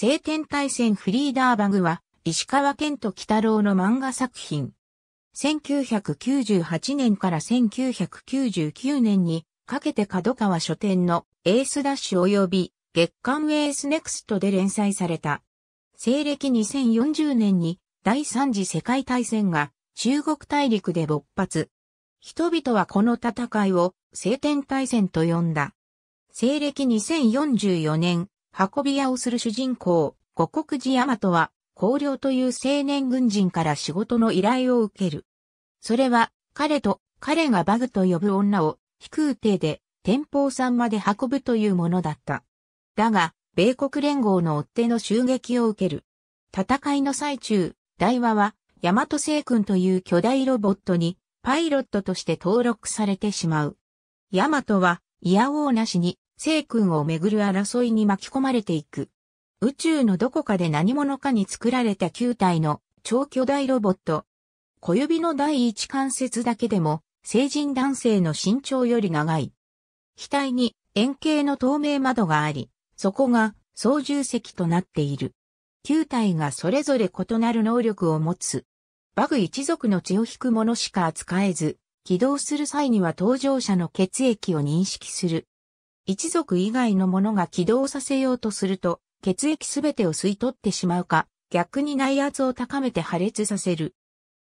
聖天大戦フリーダーバグは、石川県と北郎の漫画作品。1998年から1999年にかけて角川書店のエースダッシュ及び月刊エースネクストで連載された。西暦2040年に第三次世界大戦が中国大陸で勃発。人々はこの戦いを聖天大戦と呼んだ。西暦2044年、運び屋をする主人公、五国寺大和は、高領という青年軍人から仕事の依頼を受ける。それは、彼と、彼がバグと呼ぶ女を、飛空艇で、天保山まで運ぶというものだった。だが、米国連合の追っ手の襲撃を受ける。戦いの最中、大和は、大和星君という巨大ロボットに、パイロットとして登録されてしまう。大和は、いやおうなしに、生君をめぐる争いに巻き込まれていく。宇宙のどこかで何者かに作られた球体の超巨大ロボット。小指の第一関節だけでも成人男性の身長より長い。額に円形の透明窓があり、そこが操縦席となっている。球体がそれぞれ異なる能力を持つ。バグ一族の血を引くものしか扱えず、起動する際には搭乗者の血液を認識する一族以外のものが起動させようとすると、血液すべてを吸い取ってしまうか、逆に内圧を高めて破裂させる。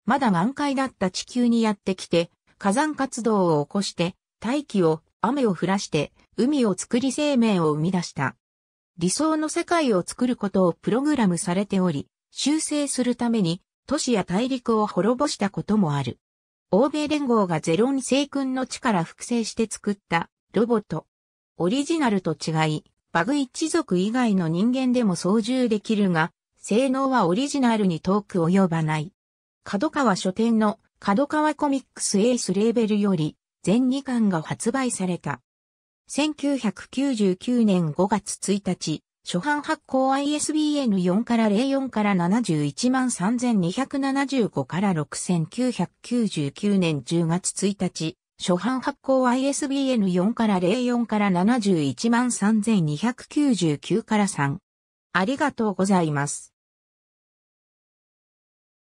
まだ満開だった地球にやってきて、火山活動を起こして、大気を、雨を降らして、海を作り生命を生み出した。理想の世界を作ることをプログラムされており、修正するために、都市や大陸を滅ぼしたこともある。欧米連合がゼロン星君の地から複製して作ったロボット、オリジナルと違い、バグ一族以外の人間でも操縦できるが、性能はオリジナルに遠く及ばない。角川書店の角川コミックスエースレーベルより全2巻が発売された。1999年5月1日、初版発行 ISBN4 から04から71万3275から6999年10月1日、初版発行 ISBN4 から04から713,299から3。ありがとうございます。